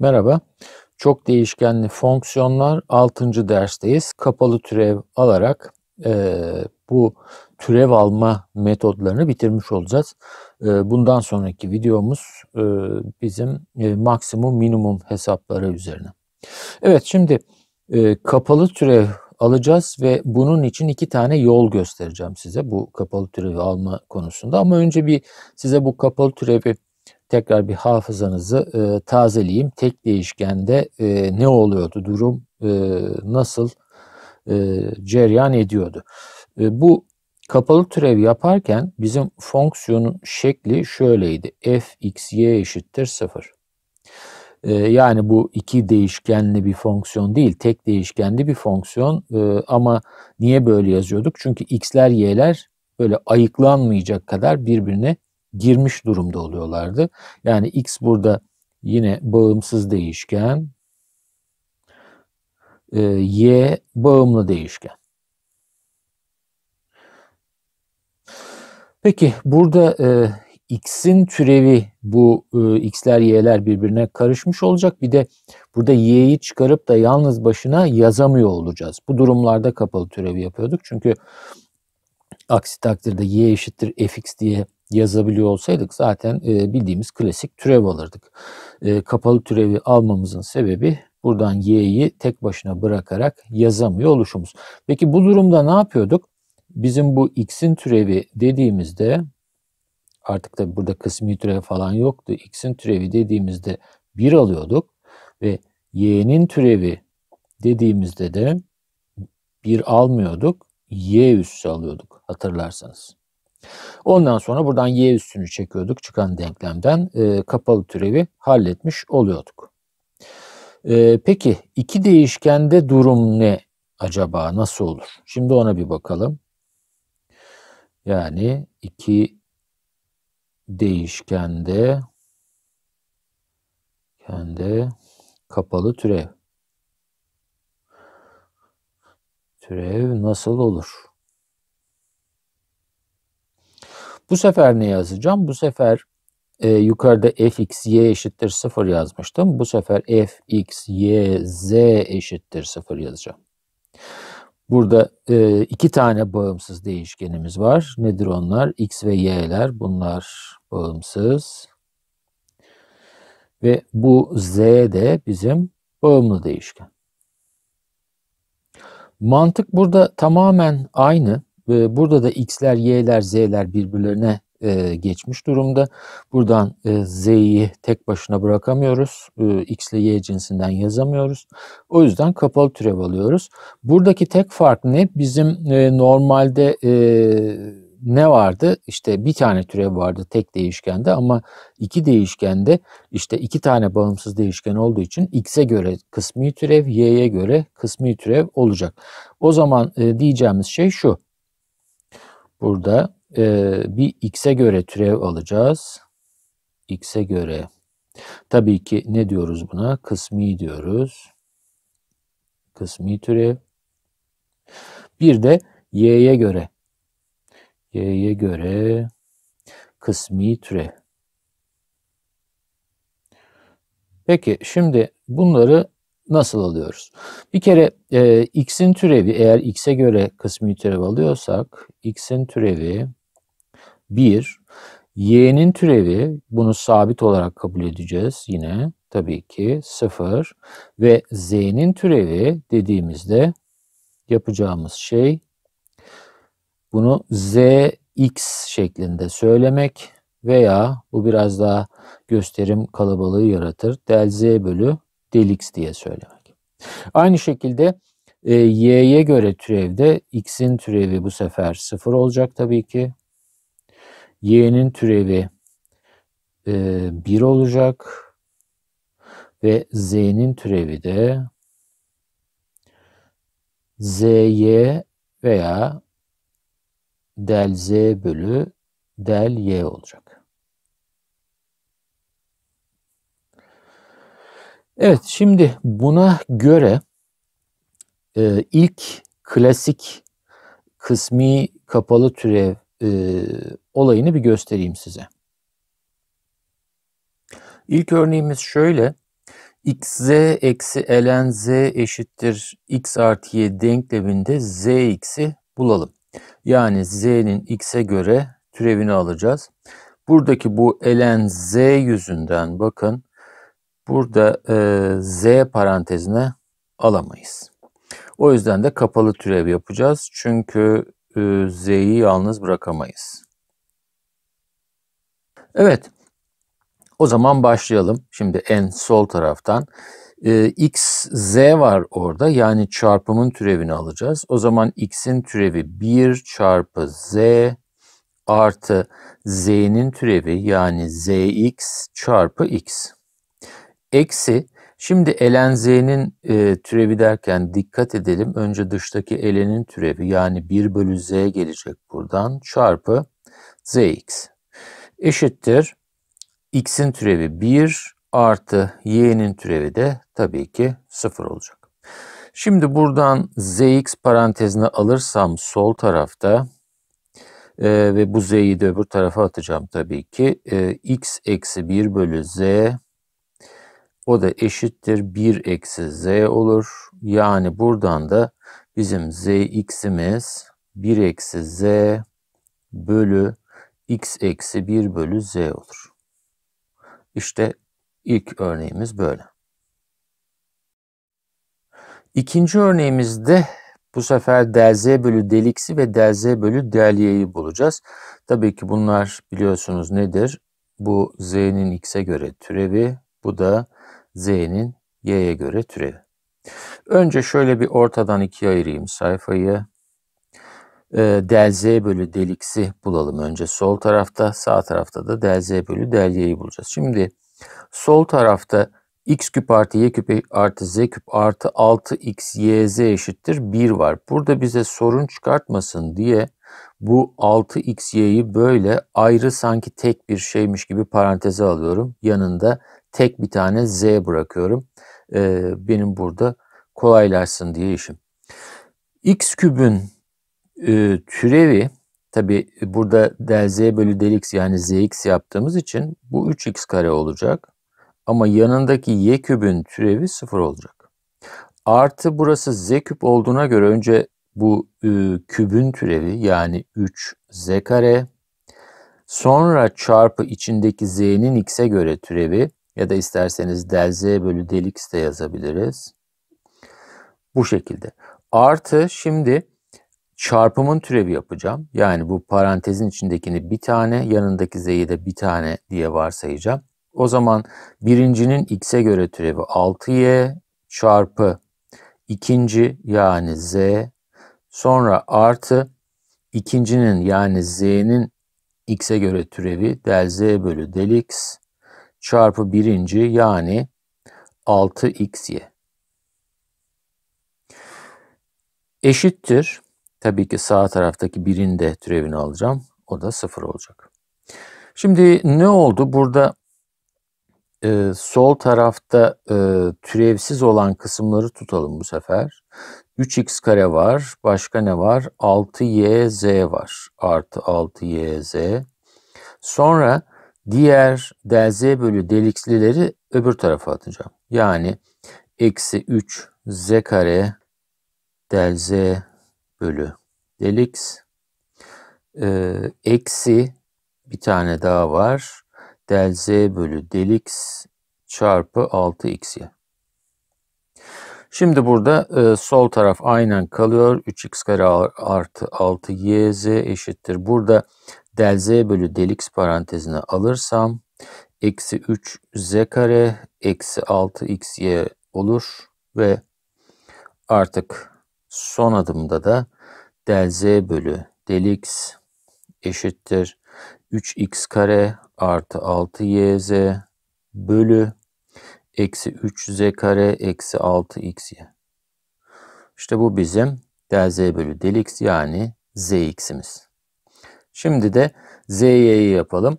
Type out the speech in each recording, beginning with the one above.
Merhaba. Çok değişkenli fonksiyonlar 6. dersteyiz. Kapalı türev alarak e, bu türev alma metodlarını bitirmiş olacağız. E, bundan sonraki videomuz e, bizim e, maksimum minimum hesapları üzerine. Evet şimdi e, kapalı türev alacağız ve bunun için iki tane yol göstereceğim size bu kapalı türevi alma konusunda. Ama önce bir size bu kapalı türevi tekrar bir hafızanızı e, tazeleyeyim. Tek değişkende e, ne oluyordu? Durum e, nasıl e, cereyan ediyordu? E, bu kapalı türev yaparken bizim fonksiyonun şekli şöyleydi. f(x,y) eşittir 0. E, yani bu iki değişkenli bir fonksiyon değil, tek değişkenli bir fonksiyon. E, ama niye böyle yazıyorduk? Çünkü x'ler y'ler böyle ayıklanmayacak kadar birbirine girmiş durumda oluyorlardı. Yani x burada yine bağımsız değişken, e, y bağımlı değişken. Peki burada e, x'in türevi bu e, x'ler y'ler birbirine karışmış olacak. Bir de burada y'yi çıkarıp da yalnız başına yazamıyor olacağız. Bu durumlarda kapalı türevi yapıyorduk. Çünkü aksi takdirde y eşittir fx diye yazabiliyor olsaydık zaten e, bildiğimiz klasik türev alırdık. E, kapalı türevi almamızın sebebi buradan y'yi tek başına bırakarak yazamıyor oluşumuz. Peki bu durumda ne yapıyorduk? Bizim bu x'in türevi dediğimizde artık da burada kısmi türev falan yoktu. x'in türevi dediğimizde 1 alıyorduk ve y'nin türevi dediğimizde de 1 almıyorduk. y üssü alıyorduk hatırlarsanız. Ondan sonra buradan y üstünü çekiyorduk çıkan denklemden. E, kapalı türevi halletmiş oluyorduk. E, peki iki değişkende durum ne acaba? Nasıl olur? Şimdi ona bir bakalım. Yani iki değişkende kendi kapalı türev. Türev nasıl olur? Bu sefer ne yazacağım? Bu sefer e, yukarıda f y eşittir 0 yazmıştım. Bu sefer f y z eşittir 0 yazacağım. Burada e, iki tane bağımsız değişkenimiz var. Nedir onlar? X ve Y'ler. Bunlar bağımsız. Ve bu Z de bizim bağımlı değişken. Mantık burada tamamen aynı burada da x'ler, y'ler, z'ler birbirlerine e, geçmiş durumda. Buradan e, z'yi tek başına bırakamıyoruz. E, x ile y cinsinden yazamıyoruz. O yüzden kapalı türev alıyoruz. Buradaki tek fark ne? Bizim e, normalde ne vardı? İşte bir tane türev vardı tek değişkende ama iki değişkende işte iki tane bağımsız değişken olduğu için x'e göre kısmi türev, y'ye göre kısmi türev olacak. O zaman diyeceğimiz şey şu. Burada e, bir x'e göre türev alacağız. x'e göre. Tabii ki ne diyoruz buna? Kısmi diyoruz. Kısmi türev. Bir de y'ye göre. y'ye göre kısmi türev. Peki şimdi bunları nasıl alıyoruz? Bir kere e, x'in türevi eğer x'e göre kısmi türev alıyorsak x'in türevi 1, y'nin türevi bunu sabit olarak kabul edeceğiz yine tabii ki 0 ve z'nin türevi dediğimizde yapacağımız şey bunu zx şeklinde söylemek veya bu biraz daha gösterim kalabalığı yaratır. Del z bölü delx diye söylemek. Aynı şekilde e, y'ye göre türevde x'in türevi bu sefer 0 olacak tabii ki. y'nin türevi e, olacak ve z'nin türevi de z'ye veya del z bölü del y olacak. Evet şimdi buna göre e, ilk klasik kısmi kapalı türev e, olayını bir göstereyim size. İlk örneğimiz şöyle. xz eksi ln z eşittir x artı y denkleminde zx'i bulalım. Yani z'nin x'e göre türevini alacağız. Buradaki bu ln z yüzünden bakın burada e, z parantezine alamayız. O yüzden de kapalı türev yapacağız. Çünkü e, z'yi yalnız bırakamayız. Evet. O zaman başlayalım. Şimdi en sol taraftan e, x, z var orada. Yani çarpımın türevini alacağız. O zaman x'in türevi 1 çarpı z artı z'nin türevi yani zx çarpı x. Eksi şimdi elen z'nin e, türevi derken dikkat edelim. Önce dıştaki elenin türevi yani 1 bölü z gelecek buradan çarpı zx eşittir x'in türevi 1 artı y'nin türevi de tabii ki 0 olacak. Şimdi buradan zx parantezine alırsam sol tarafta e, ve bu z'yi de öbür tarafa atacağım tabii ki. E, x eksi 1 bölü z o da eşittir 1 eksi z olur. Yani buradan da bizim zx'imiz 1 eksi z bölü x eksi 1 bölü z olur. İşte ilk örneğimiz böyle. İkinci örneğimizde bu sefer del z bölü del x'i ve del z bölü del y'yi bulacağız. Tabii ki bunlar biliyorsunuz nedir? Bu z'nin x'e göre türevi, bu da z'nin y'ye göre türevi. Önce şöyle bir ortadan ikiye ayırayım sayfayı. E, del z bölü del x'i bulalım önce sol tarafta. Sağ tarafta da del z bölü del y'yi bulacağız. Şimdi sol tarafta x küp artı y küp artı z küp artı 6x y z eşittir 1 var. Burada bize sorun çıkartmasın diye bu 6x y'yi böyle ayrı sanki tek bir şeymiş gibi paranteze alıyorum. Yanında tek bir tane Z bırakıyorum. E, benim burada kolaylarsın diye işim. X kübün e, türevi tabi burada del z bölü del x yani zx yaptığımız için bu 3x kare olacak. Ama yanındaki y kübün türevi 0 olacak. Artı burası z küp olduğuna göre önce bu e, kübün türevi yani 3z kare sonra çarpı içindeki z'nin x'e göre türevi ya da isterseniz del z bölü del x de yazabiliriz. Bu şekilde. Artı şimdi çarpımın türevi yapacağım. Yani bu parantezin içindekini bir tane, yanındaki z'yi de bir tane diye varsayacağım. O zaman birincinin x'e göre türevi 6y çarpı ikinci yani z sonra artı ikincinin yani z'nin x'e göre türevi del z bölü del x çarpı birinci yani 6xy. Eşittir. Tabii ki sağ taraftaki birinde türevini alacağım. O da sıfır olacak. Şimdi ne oldu? Burada e, sol tarafta e, türevsiz olan kısımları tutalım bu sefer. 3x kare var. Başka ne var? 6yz var. Artı 6yz. Sonra Diğer del z bölü delx'lileri öbür tarafa atacağım. Yani eksi 3 z kare del z bölü delx e, ee, eksi bir tane daha var. Del z bölü delx çarpı 6xy. Şimdi burada e, sol taraf aynen kalıyor. 3x kare artı 6yz eşittir. Burada Del z bölü del x parantezine alırsam eksi 3 z kare eksi 6 x y olur ve artık son adımda da del z bölü del x eşittir 3x kare artı 6 y z bölü eksi 3z kare eksi 6 x y İşte bu bizim del z bölü del x yani x'imiz. Şimdi de zy'yi yapalım.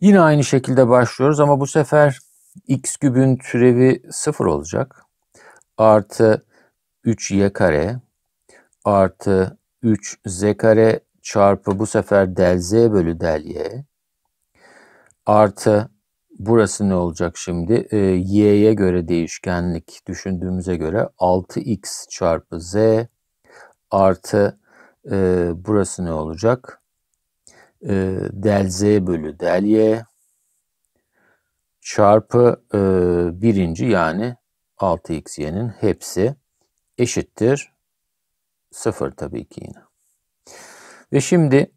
Yine aynı şekilde başlıyoruz ama bu sefer x kübün türevi 0 olacak. Artı 3y kare artı 3z kare çarpı bu sefer del z bölü del y artı burası ne olacak şimdi? Ee, y'ye göre değişkenlik düşündüğümüze göre 6x çarpı z artı e, burası ne olacak? e, del z bölü del y çarpı e, birinci yani 6xy'nin hepsi eşittir 0 tabii ki yine. Ve şimdi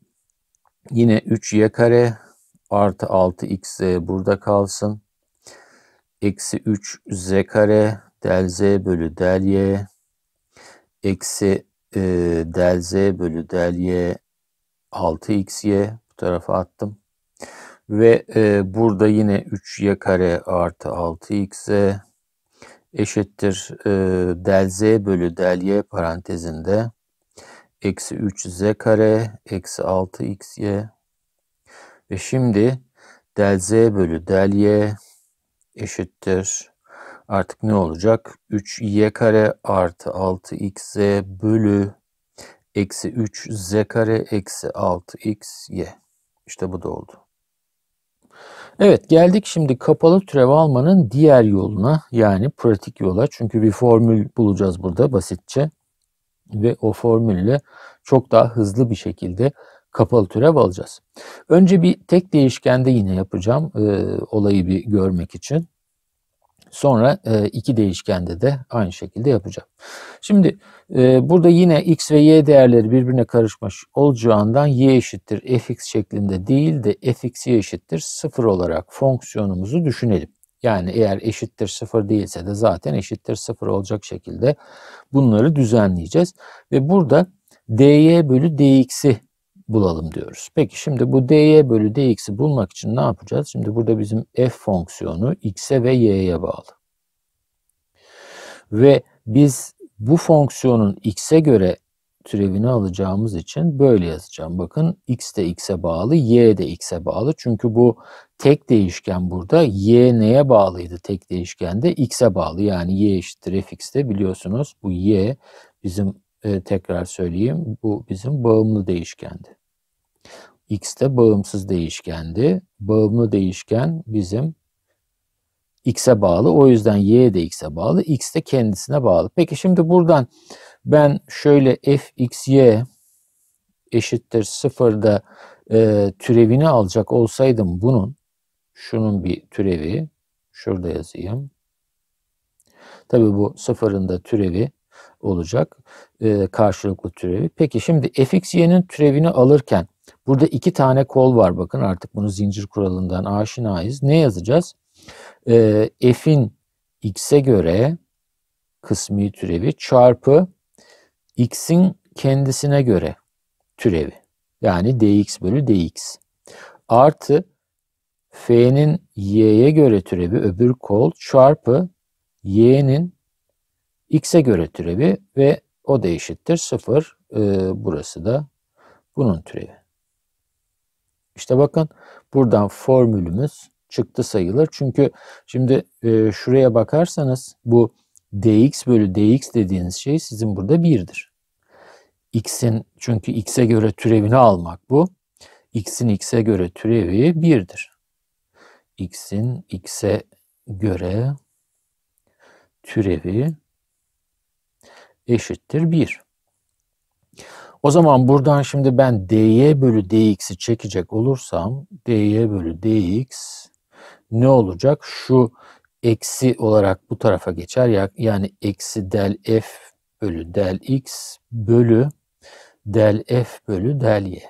yine 3y kare artı 6xz burada kalsın. Eksi 3z kare del z bölü del y eksi e, del z bölü del y 6xy bu tarafa attım. Ve e, burada yine 3y kare artı 6 xz eşittir e, del z bölü del y parantezinde eksi 3z kare eksi 6xy ve şimdi del z bölü del y eşittir artık ne olacak 3y kare artı 6xz bölü eksi 3 z kare eksi 6 x y. İşte bu da oldu. Evet geldik şimdi kapalı türev almanın diğer yoluna yani pratik yola. Çünkü bir formül bulacağız burada basitçe. Ve o formülle çok daha hızlı bir şekilde kapalı türev alacağız. Önce bir tek değişkende yine yapacağım e, olayı bir görmek için. Sonra e, iki değişkende de aynı şekilde yapacağım. Şimdi e, burada yine x ve y değerleri birbirine karışmış olacağından y eşittir fx şeklinde değil de fx y eşittir 0 olarak fonksiyonumuzu düşünelim. Yani eğer eşittir 0 değilse de zaten eşittir 0 olacak şekilde bunları düzenleyeceğiz. Ve burada dy bölü dx'i bulalım diyoruz. Peki şimdi bu dy bölü dx'i bulmak için ne yapacağız? Şimdi burada bizim f fonksiyonu x'e ve y'ye bağlı. Ve biz bu fonksiyonun x'e göre türevini alacağımız için böyle yazacağım. Bakın x de x'e bağlı, y de x'e bağlı. Çünkü bu tek değişken burada. y neye bağlıydı tek değişkende? x'e bağlı. Yani y eşittir f x'te biliyorsunuz bu y bizim e, tekrar söyleyeyim. Bu bizim bağımlı değişkendi. X de bağımsız değişkendi. Bağımlı değişken bizim X'e bağlı. O yüzden Y de X'e bağlı. X de kendisine bağlı. Peki şimdi buradan ben şöyle fxy eşittir sıfırda e, türevini alacak olsaydım bunun şunun bir türevi şurada yazayım. Tabi bu sıfırın da türevi olacak e, karşılıklı türevi. Peki şimdi fxy'nin türevini alırken burada iki tane kol var bakın artık bunu zincir kuralından aşinayız. Ne yazacağız? E, f'in x'e göre kısmi türevi çarpı x'in kendisine göre türevi. Yani dx bölü dx. Artı f'nin y'ye göre türevi öbür kol çarpı y'nin x'e göre türevi ve o da eşittir 0. E, ee, burası da bunun türevi. İşte bakın buradan formülümüz çıktı sayılır. Çünkü şimdi e, şuraya bakarsanız bu dx bölü dx dediğiniz şey sizin burada 1'dir. x'in çünkü x'e göre türevini almak bu. x'in x'e göre türevi 1'dir. x'in x'e göre türevi eşittir 1. O zaman buradan şimdi ben dy bölü dx'i çekecek olursam dy bölü dx ne olacak? Şu eksi olarak bu tarafa geçer. Yani eksi del f bölü del x bölü del f bölü del y.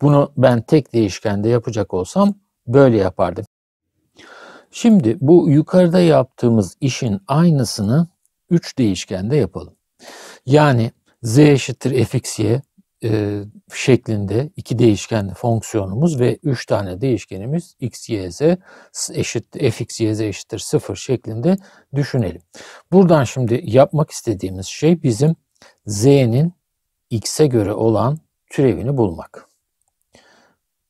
Bunu ben tek değişkende yapacak olsam böyle yapardım. Şimdi bu yukarıda yaptığımız işin aynısını 3 değişkende yapalım. Yani z eşittir fx'ye e, şeklinde iki değişken fonksiyonumuz ve üç tane değişkenimiz x, y, z eşittir, fx, y, z eşittir sıfır şeklinde düşünelim. Buradan şimdi yapmak istediğimiz şey bizim z'nin x'e göre olan türevini bulmak.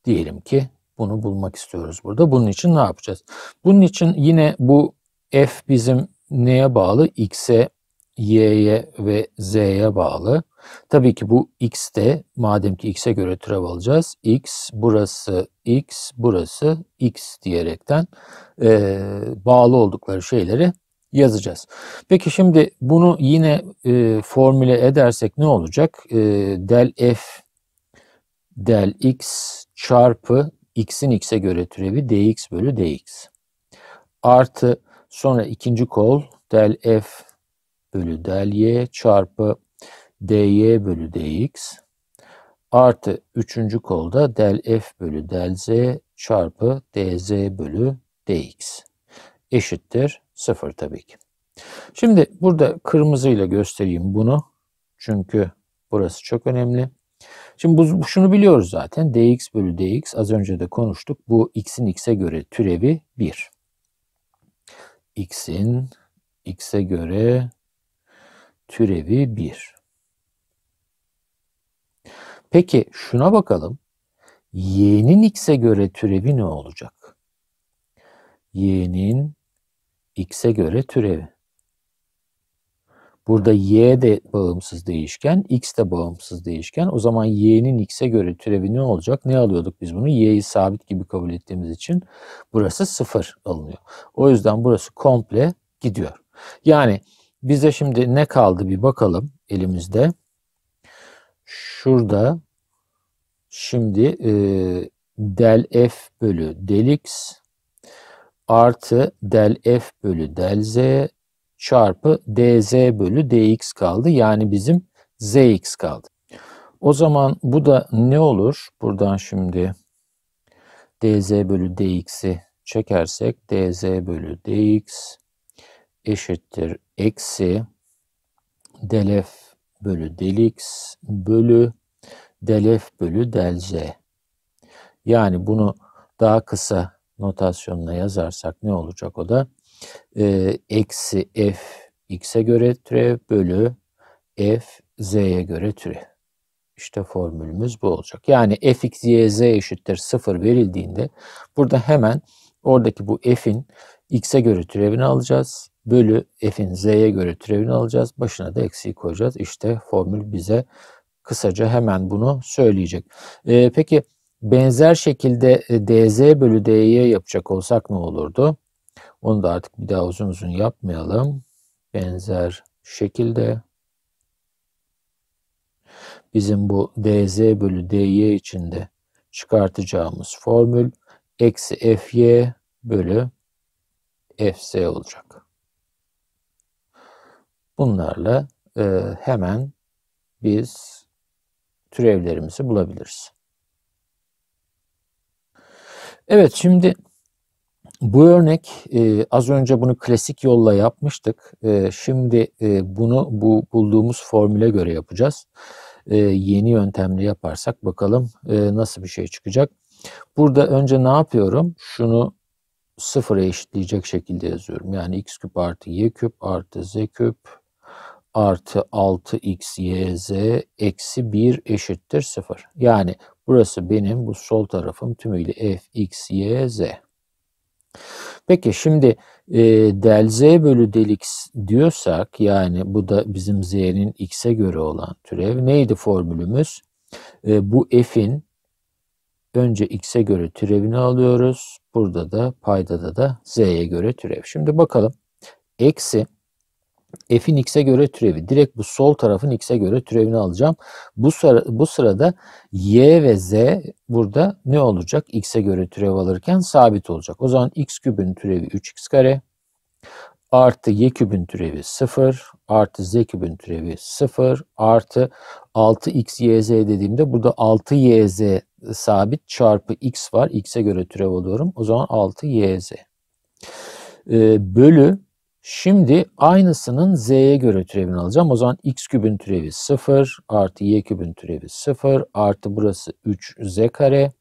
Diyelim ki bunu bulmak istiyoruz burada. Bunun için ne yapacağız? Bunun için yine bu f bizim neye bağlı? X'e, Y'ye ve Z'ye bağlı. Tabii ki bu X de madem ki X'e göre türev alacağız. X burası X burası X diyerekten e, bağlı oldukları şeyleri yazacağız. Peki şimdi bunu yine e, formüle edersek ne olacak? E, del F del X çarpı X'in X'e göre türevi dx bölü dx artı Sonra ikinci kol del f bölü del y çarpı dy bölü dx artı üçüncü kolda del f bölü del z çarpı dz bölü dx eşittir sıfır tabii ki. Şimdi burada kırmızıyla göstereyim bunu. Çünkü burası çok önemli. Şimdi bu, şunu biliyoruz zaten. dx bölü dx az önce de konuştuk. Bu x'in x'e göre türevi 1 x'in x'e göre türevi 1. Peki şuna bakalım. y'nin x'e göre türevi ne olacak? y'nin x'e göre türevi. Burada y de bağımsız değişken, x de bağımsız değişken. O zaman y'nin x'e göre türevi ne olacak? Ne alıyorduk biz bunu? y'yi sabit gibi kabul ettiğimiz için burası sıfır alınıyor. O yüzden burası komple gidiyor. Yani bize şimdi ne kaldı bir bakalım elimizde. Şurada şimdi e, del f bölü del x artı del f bölü del z çarpı dz bölü dx kaldı. Yani bizim zx kaldı. O zaman bu da ne olur? Buradan şimdi dz bölü dx'i çekersek dz bölü dx eşittir eksi delf bölü delx bölü delf bölü delz. Yani bunu daha kısa notasyonla yazarsak ne olacak o da? e, eksi f x'e göre türev bölü f z'ye göre türev. İşte formülümüz bu olacak. Yani fx, y, z eşittir 0 verildiğinde burada hemen oradaki bu f'in x'e göre türevini alacağız. Bölü f'in z'ye göre türevini alacağız. Başına da eksiği koyacağız. İşte formül bize kısaca hemen bunu söyleyecek. Ee, peki benzer şekilde e, dz bölü dy yapacak olsak ne olurdu? Onu da artık bir daha uzun uzun yapmayalım. Benzer şekilde bizim bu dz bölü dy içinde çıkartacağımız formül eksi fy bölü fz olacak. Bunlarla e, hemen biz türevlerimizi bulabiliriz. Evet şimdi bu örnek e, az önce bunu klasik yolla yapmıştık. E, şimdi e, bunu bu bulduğumuz formüle göre yapacağız. E, yeni yöntemle yaparsak bakalım e, nasıl bir şey çıkacak. Burada önce ne yapıyorum? Şunu sıfıra eşitleyecek şekilde yazıyorum. Yani x küp artı y küp artı z küp artı 6x y z eksi 1 eşittir 0. Yani burası benim bu sol tarafım tümüyle f x y z. Peki şimdi e, del z bölü del x diyorsak yani bu da bizim z'nin x'e göre olan türev. Neydi formülümüz? E, bu f'in önce x'e göre türevini alıyoruz. Burada da paydada da z'ye göre türev. Şimdi bakalım. Eksi f'in x'e göre türevi. Direkt bu sol tarafın x'e göre türevini alacağım. Bu, sıra, bu sırada y ve z burada ne olacak? x'e göre türev alırken sabit olacak. O zaman x kübün türevi 3x kare artı y kübün türevi 0 artı z kübün türevi 0 artı 6xyz x dediğimde burada 6yz sabit çarpı x var. x'e göre türev alıyorum. O zaman 6yz. Ee, bölü Şimdi aynısının z'ye göre türevini alacağım. O zaman x kübün türevi 0 artı y kübün türevi 0 artı burası 3z kare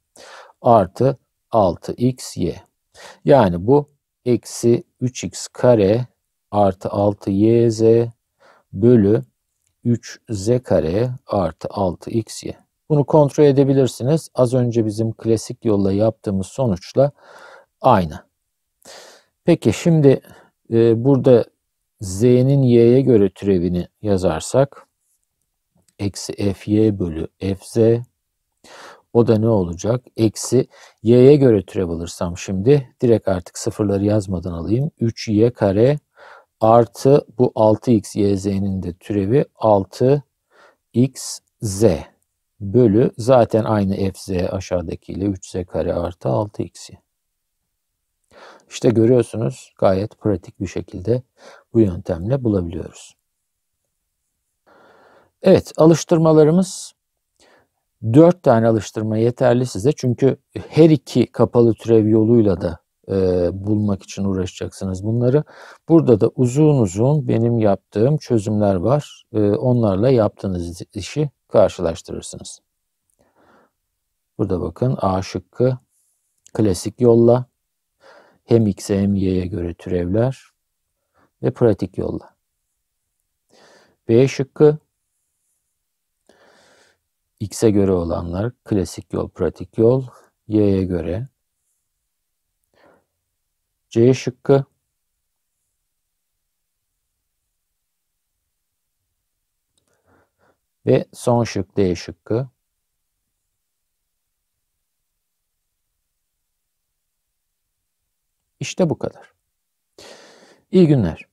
artı 6xy. Yani bu eksi 3x kare artı 6yz bölü 3z kare artı 6xy. Bunu kontrol edebilirsiniz. Az önce bizim klasik yolla yaptığımız sonuçla aynı. Peki şimdi e, burada z'nin y'ye göre türevini yazarsak eksi fy bölü fz o da ne olacak? Eksi y'ye göre türev alırsam şimdi direkt artık sıfırları yazmadan alayım. 3y kare artı bu 6x yz'nin de türevi 6x z bölü zaten aynı fz aşağıdakiyle 3z kare artı 6x'i. İşte görüyorsunuz gayet pratik bir şekilde bu yöntemle bulabiliyoruz. Evet alıştırmalarımız 4 tane alıştırma yeterli size. Çünkü her iki kapalı türev yoluyla da e, bulmak için uğraşacaksınız bunları. Burada da uzun uzun benim yaptığım çözümler var. E, onlarla yaptığınız işi karşılaştırırsınız. Burada bakın A şıkkı klasik yolla hem x'e hem y'ye göre türevler ve pratik yolla. B şıkkı x'e göre olanlar klasik yol, pratik yol, y'ye göre. C şıkkı ve son şık D şıkkı. İşte bu kadar. İyi günler.